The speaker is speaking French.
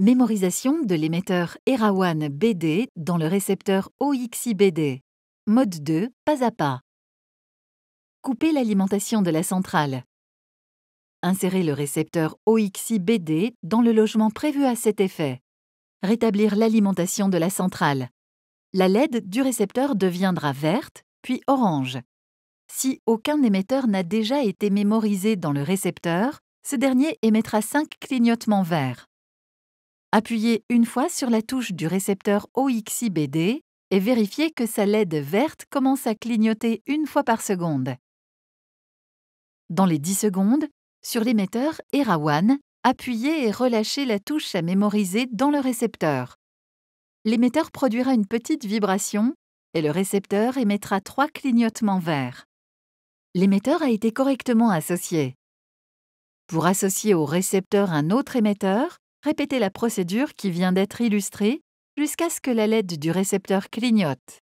Mémorisation de l'émetteur Erawan BD dans le récepteur OXIBD. Mode 2, pas à pas. Couper l'alimentation de la centrale. Insérer le récepteur OXIBD dans le logement prévu à cet effet. Rétablir l'alimentation de la centrale. La LED du récepteur deviendra verte, puis orange. Si aucun émetteur n'a déjà été mémorisé dans le récepteur, ce dernier émettra 5 clignotements verts. Appuyez une fois sur la touche du récepteur OXIBD et vérifiez que sa LED verte commence à clignoter une fois par seconde. Dans les 10 secondes, sur l'émetteur ERA1, appuyez et relâchez la touche à mémoriser dans le récepteur. L'émetteur produira une petite vibration et le récepteur émettra trois clignotements verts. L'émetteur a été correctement associé. Pour associer au récepteur un autre émetteur, Répétez la procédure qui vient d'être illustrée jusqu'à ce que la LED du récepteur clignote.